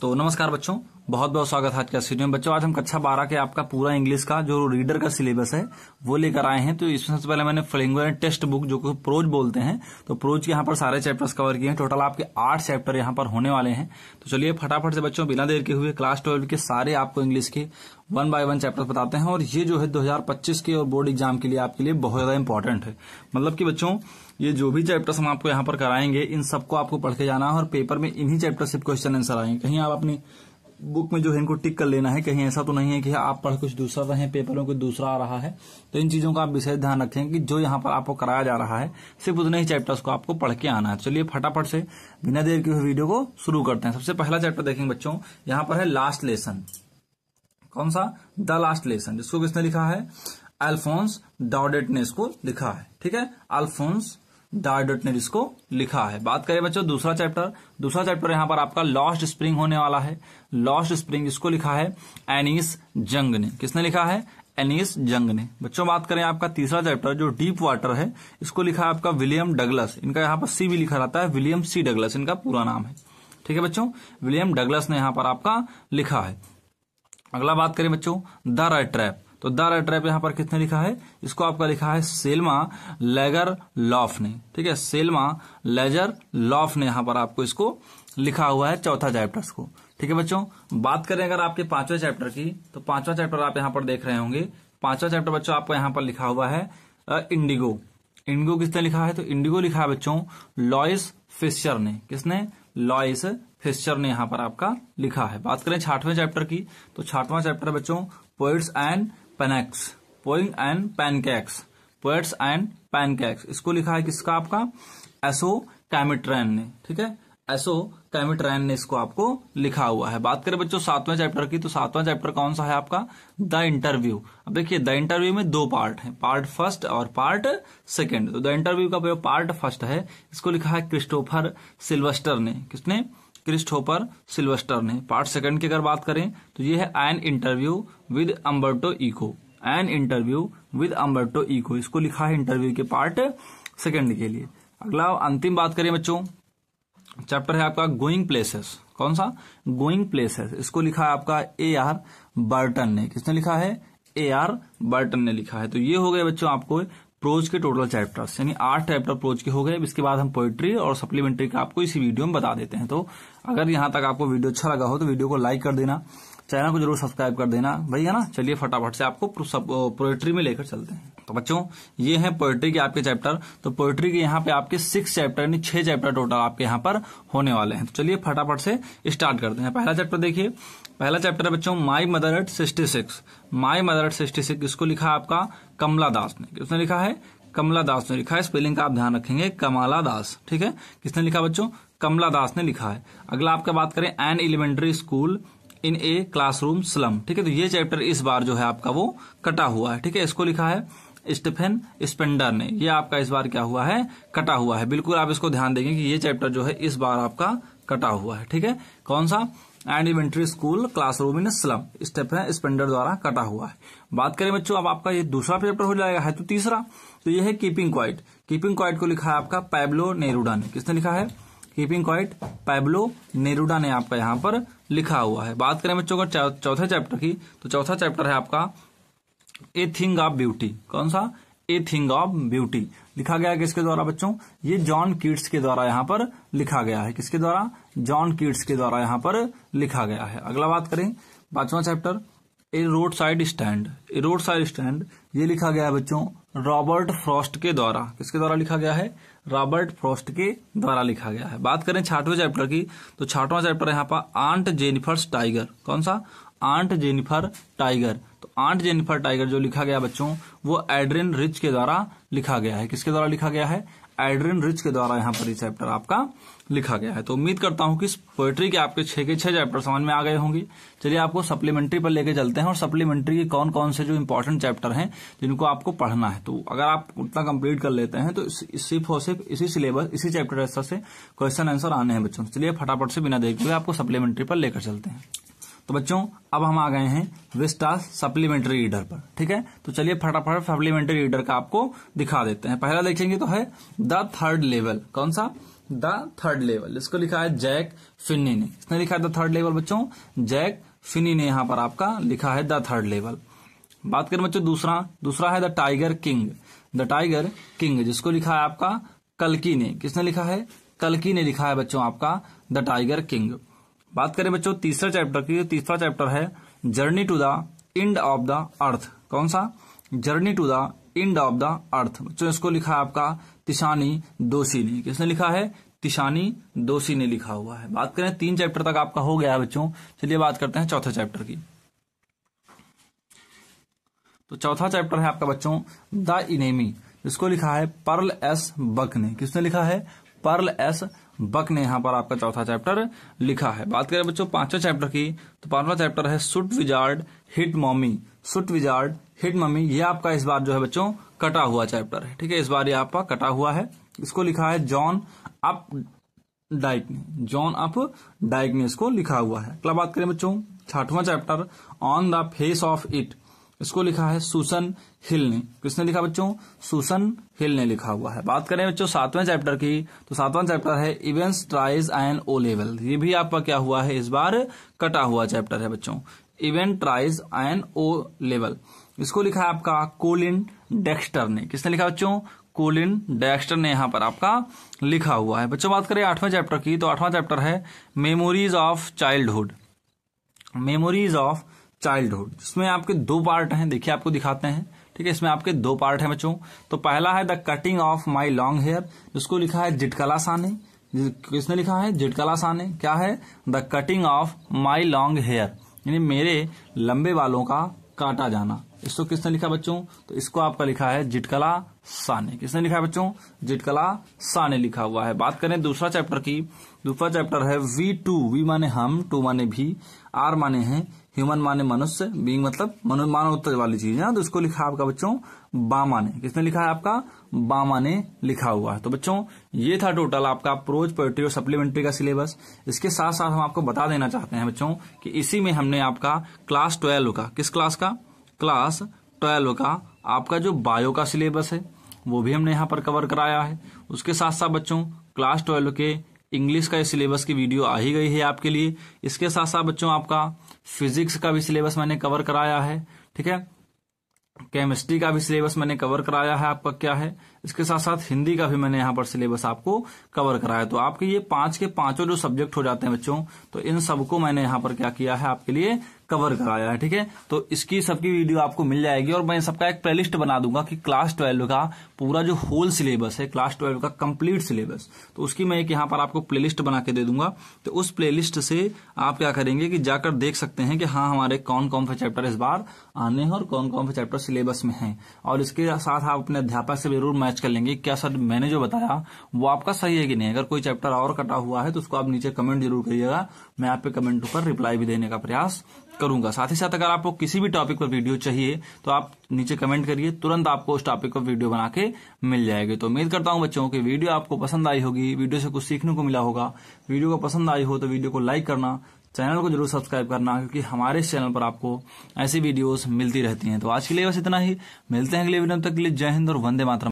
तो नमस्कार बच्चों बहुत बहुत स्वागत है आज का स्टूडियो में बच्चों आज हम कक्षा बारह के आपका पूरा इंग्लिश का जो रीडर का सिलेबस है वो लेकर आए हैं तो इसमें सबसे पहले मैंने फ्लिंगुअर टेस्ट बुक जो प्रोज बोलते हैं तो प्रोज के यहाँ पर सारे चैप्टर्स कवर किए हैं टोटल आपके आठ चैप्टर यहाँ पर होने वाले हैं तो चलिए फटाफट से बच्चों बिना देर के हुए क्लास ट्वेल्व के सारे आपको इंग्लिश के वन बाय वन चैप्टर बताते हैं और ये जो है दो के और बोर्ड एग्जाम के लिए आपके लिए बहुत ज्यादा इंपॉर्टेंट है मतलब की बच्चों ये जो भी चैप्टर्स हम आपको यहाँ पर कराएंगे इन सबको आपको पढ़ के जाना है और पेपर में इन्हीं चैप्टर से क्वेश्चन आंसर आएंगे कहीं आप अपनी बुक में जो है इनको टिक कर लेना है कहीं ऐसा तो नहीं है कि आप पढ़ कुछ दूसरा रहे पेपर में कुछ दूसरा आ रहा है तो इन चीजों का आप विशेष ध्यान रखें कि जो यहाँ पर आपको कराया जा रहा है सिर्फ उतने ही चैप्टर्स को आपको पढ़ के आना है चलिए फटाफट से बिना देर के वीडियो को शुरू करते हैं सबसे पहला चैप्टर देखेंगे बच्चों यहाँ पर है लास्ट लेसन कौन सा द लास्ट लेसन जिसको किसने लिखा है अल्फोंस डॉडेट ने इसको लिखा है ठीक है अल्फोंस डार्डट ने जिसको लिखा है बात करें बच्चों दूसरा चैप्टर दूसरा चैप्टर यहां पर आपका लॉस्ट स्प्रिंग होने वाला है लॉस्ट स्प्रिंग जिसको लिखा है एनिस जंग ने किसने लिखा है एनिस जंग ने बच्चों बात करें आपका तीसरा चैप्टर जो डीप वाटर है इसको लिखा है आपका विलियम डगलस इनका यहां पर सी भी लिखा रहता है विलियम सी डगलस इनका पूरा नाम है ठीक है बच्चों विलियम डगलस ने यहाँ पर आपका लिखा है अगला बात करें बच्चों द रेड ट्रैप तो द राइट ट्रैप यहां पर किसने लिखा है इसको आपका लिखा है सेल्मा लेगर लॉफ ने ठीक है सेल्मा लेजर लॉफ ने यहां पर आपको इसको लिखा हुआ है चौथा चैप्टर को ठीक है बच्चों बात करें अगर आपके पांचवें चैप्टर की तो पांचवा चैप्टर आप यहां पर देख रहे होंगे पांचवा चैप्टर बच्चों आपको यहां पर लिखा हुआ है इंडिगो इंडिगो किसने लिखा है तो इंडिगो लिखा है बच्चों लॉइस फिशर ने किसने लॉइस फिशर ने यहां पर आपका लिखा है बात करें छाठवें चैप्टर की तो छाठवा चैप्टर बच्चों पोइट्स एंड पेनेक्स पोइंग and pancakes poets and pancakes इसको लिखा है किसका आपका एसो कैमिट्रैन ने ठीक है एसो कैमिट्रैन ने इसको आपको लिखा हुआ है बात करें बच्चों सातवें चैप्टर की तो सातवां चैप्टर कौन सा है आपका द इंटरव्यू अब देखिए द इंटरव्यू में दो पार्ट हैं पार्ट फर्स्ट और पार्ट सेकंड तो द इंटरव्यू का पार्ट फर्स्ट है इसको लिखा है क्रिस्टोफर सिल्वेस्टर ने किसने क्रिस्टोफर सिल्वेस्टर ने पार्ट सेकंड की अगर बात करें तो ये है an interview with Umberto Eco an interview with Umberto Eco इसको लिखा है इंटरव्यू के पार्ट सेकंड के लिए अगला अंतिम बात करें बच्चों चैप्टर है आपका गोइंग प्लेसेस कौन सा गोइंग प्लेसेस इसको लिखा है आपका ए आर बर्टन ने किसने लिखा है ए आर बर्टन ने लिखा है तो ये हो गए बच्चों आपको प्रोज के टोटल चैप्टर्स यानी आठ चैप्टर प्रोज के हो गए इसके बाद हम पोइट्री और सप्लीमेंट्री का आपको इसी वीडियो में बता देते हैं तो अगर यहाँ तक आपको वीडियो अच्छा लगा हो तो वीडियो को लाइक कर देना चैनल को जरूर सब्सक्राइब कर देना भाई है ना चलिए फटाफट से आपको पोएट्री में लेकर चलते हैं तो बच्चों ये है पोएट्री के आपके चैप्टर तो पोएट्री के यहाँ पे आपके सिक्स चैप्टर यानी छह चैप्टर टोटल आपके यहाँ पर होने वाले हैं तो चलिए फटाफट से स्टार्ट करते हैं पहला चैप्टर देखिए पहला चैप्टर है बच्चों my mother at sixty six my mother at sixty six इसको लिखा आपका कमला दास ने किसने लिखा है कमला दास ने लिखा है स्पेलिंग का आप ध्यान रखेंगे कमाला दास ठीक है किसने लिखा बच्चों कमला दास ने लिखा है अगला आपका बात करें an elementary school in a classroom slum ठीक है तो ये चैप्टर इस बार जो है आपका वो कटा हुआ है ठीक है इसको लिखा है स्टेफेन स्पेंडर ने ये आपका इस बार क्या हुआ है कटा हुआ है बिल्कुल आप इसको ध्यान देंगे कि ये चैप्टर जो है इस बार आपका कटा हुआ है ठीक है कौन सा elementary school classroom in slum Stephen है स्पेंडर द्वारा कटा हुआ है बात करें बच्चों अब आपका ये दूसरा पेपर हो जाएगा है तो तीसरा तो ये है कीपिंग क्वाइट कीपिंग क्वाइट को लिखा है आपका पैब्लो नेरुडा ने किसने लिखा है कीपिंग क्वाइट पैब्लो नेरुडा ने आपका यहाँ पर लिखा हुआ है बात करें बच्चों अगर चौथे चैप्टर की तो चौथा चैप्टर है आपका ए थिंग ऑफ ब्यूटी कौन सा ए थिंग ऑफ ब्यूटी लिखा गया किसके द्वारा बच्चों ये जॉन कीट्स के द्वारा यहाँ पर लिखा गया है किसके द्वारा जॉन कीट्स के द्वारा यहाँ पर लिखा गया है अगला बात करें पांचवा chapter a roadside stand a roadside stand ये लिखा गया है बच्चों रॉबर्ट फ्रॉस्ट के द्वारा किसके द्वारा लिखा गया है रॉबर्ट फ्रॉस्ट के द्वारा लिखा गया है बात करें छठवें चैप्टर की तो छठवां चैप्टर यहाँ पर आंट जेनिफर्स टाइगर कौन सा aunt Jennifer tiger aunt Jennifer tiger जो लिखा गया बच्चों वो एड्रिन रिच के द्वारा लिखा गया है किसके द्वारा लिखा गया है एड्रिन रिच के द्वारा यहाँ पर चैप्टर आपका लिखा गया है तो उम्मीद करता हूं कि पोएट्री के आपके छह के छह चैप्टर समझ में आ गए होंगे चलिए आपको सप्लीमेंट्री पर लेके चलते हैं और सप्लीमेंट्री के कौन कौन से जो इम्पोर्टेंट चैप्टर हैं जिनको आपको पढ़ना है तो अगर आप उतना कंप्लीट कर लेते हैं तो सिर्फ और सिर्फ इसी सिलेबस इसी चैप्टर से क्वेश्चन आंसर आने हैं बच्चों चलिए फटाफट से बिना देखते हुए आपको सप्लीमेंट्री पर लेकर चलते हैं तो बच्चों अब हम आ गए हैं विस्टा सप्लीमेंट्री रीडर पर ठीक है तो चलिए फटाफट सप्लीमेंट्री रीडर का आपको दिखा देते हैं पहला देखेंगे तो है द थर्ड लेवल कौन सा द थर्ड लेवल इसको लिखा है जैक फिन्नी ने इसने लिखा है द थर्ड लेवल बच्चों जैक फिनी ने यहां पर आपका लिखा है द थर्ड लेवल बात करें बच्चों दूसरा दूसरा है the tiger king the tiger king जिसको लिखा है आपका कलकी ने किसने लिखा है कलकी ने लिखा है बच्चों आपका द टाइगर किंग बात करें बच्चों तीसरे चैप्टर की तीसरा चैप्टर है journey to the end of the earth कौन सा journey to the end of the earth बच्चों इसको लिखा है आपका तिशानी दोषी ने किसने लिखा है तिशानी दोषी ने लिखा हुआ है बात करें तीन चैप्टर तक आपका हो गया है बच्चों चलिए बात करते हैं चौथे चैप्टर की तो चौथा चैप्टर है आपका बच्चों द इनेमी इसको लिखा है पर्ल एस बक ने किसने लिखा है पर्ल एस बक ने यहाँ पर आपका चौथा चैप्टर लिखा है बात करें बच्चों पांचवा चैप्टर की तो पांचवा चैप्टर है should wizard hit mommy should wizard hit mummy ये आपका इस बार जो है बच्चों कटा हुआ चैप्टर है ठीक है इस बार ये आपका कटा हुआ है इसको लिखा है जॉन अप डाइक ने जॉन अप डाइक ने इसको लिखा हुआ है अगला बात करें बच्चों छठवां chapter on the face of it इसको लिखा है सुसन हिल ने किसने लिखा बच्चों सुसन हिल ने लिखा हुआ है बात करें बच्चों सातवें चैप्टर की तो सातवां चैप्टर है Evans tries and O level ये भी आपका क्या हुआ है इस बार कटा हुआ चैप्टर है बच्चों Evans tries and O level इसको लिखा है आपका कोलिन डेक्स्टर ने किसने लिखा बच्चों कोलिन डेक्स्टर ने यहां पर आपका लिखा हुआ है बच्चों बात करें आठवां चैप्टर की तो आठवां चैप्टर है memories of childhood memories of childhood जिसमें आपके दो पार्ट हैं देखिए आपको दिखाते हैं ठीक है इसमें आपके दो पार्ट हैं बच्चों तो पहला है the cutting of my long hair जिसको लिखा है जिटकला साने किसने लिखा है जिटकला साने क्या है the cutting of my long hair यानी मेरे लंबे बालों का काटा जाना इसको किसने लिखा बच्चों तो इसको आपका लिखा है जिटकला साने किसने लिखा है बच्चों जिटकला साने लिखा हुआ है बात करें दूसरा चैप्टर की दूसरा चैप्टर है वी टू वी माने हम टू माने भी आर माने हैं ह्यूमन माने मनुष्य बींग मतलब मनु, वाली चीज है तो इसको लिखा है आपका बच्चों बामा ने किसने लिखा है आपका बामा ने लिखा हुआ है तो बच्चों ये था टोटल आपका प्रोज पोएट्री और सप्लीमेंट्री का सिलेबस इसके साथ साथ हम आपको बता देना चाहते हैं बच्चों कि इसी में हमने आपका क्लास ट्वेल्व का किस क्लास का क्लास ट्वेल्व का आपका जो बायो का सिलेबस है वो भी हमने यहाँ पर कवर कराया है उसके साथ साथ बच्चों क्लास ट्वेल्व के इंग्लिश का सिलेबस की वीडियो आ ही गई है आपके लिए इसके साथ साथ बच्चों आपका फिजिक्स का भी सिलेबस मैंने कवर कराया है ठीक है केमिस्ट्री का भी सिलेबस मैंने कवर कराया है आपका क्या है इसके साथ साथ हिंदी का भी मैंने यहाँ पर सिलेबस आपको कवर कराया तो आपके ये पांच के पांचों जो सब्जेक्ट हो जाते हैं बच्चों तो इन सबको मैंने यहाँ पर क्या किया है आपके लिए कवर कराया है ठीक है तो इसकी सबकी वीडियो आपको मिल जाएगी और मैं सबका एक प्लेलिस्ट बना दूंगा कि क्लास ट्वेल्व का पूरा जो होल सिलेबस है क्लास ट्वेल्व का कंप्लीट सिलेबस तो उसकी मैं एक यहां पर आपको प्लेलिस्ट बना के दे दूंगा तो उस प्लेलिस्ट से आप क्या करेंगे कि जाकर देख सकते हैं कि हाँ हमारे कौन कौन से चैप्टर इस बार आने हैं और कौन कौन से चैप्टर सिलेबस में है और इसके साथ आप अपने अध्यापक से जरूर मैच कर लेंगे क्या सर मैंने जो बताया वो आपका सही है कि नहीं अगर कोई चैप्टर और कटा हुआ है तो उसको आप नीचे कमेंट जरूर करिएगा मैं आपके कमेंट पर रिप्लाई भी देने का प्रयास करूंगा साथ ही साथ अगर आपको किसी भी टॉपिक पर वीडियो चाहिए तो आप नीचे कमेंट करिए तुरंत आपको उस टॉपिक पर वीडियो बना के मिल जाएगी तो उम्मीद करता हूं बच्चों की वीडियो आपको पसंद आई होगी वीडियो से कुछ सीखने को मिला होगा वीडियो को पसंद आई हो तो वीडियो को लाइक करना चैनल को जरूर सब्सक्राइब करना क्योंकि हमारे इस चैनल पर आपको ऐसी वीडियोस मिलती रहती हैं तो आज के लिए बस इतना ही मिलते हैं अगले वीडियो तक के लिए जय हिंद और वंदे मातरम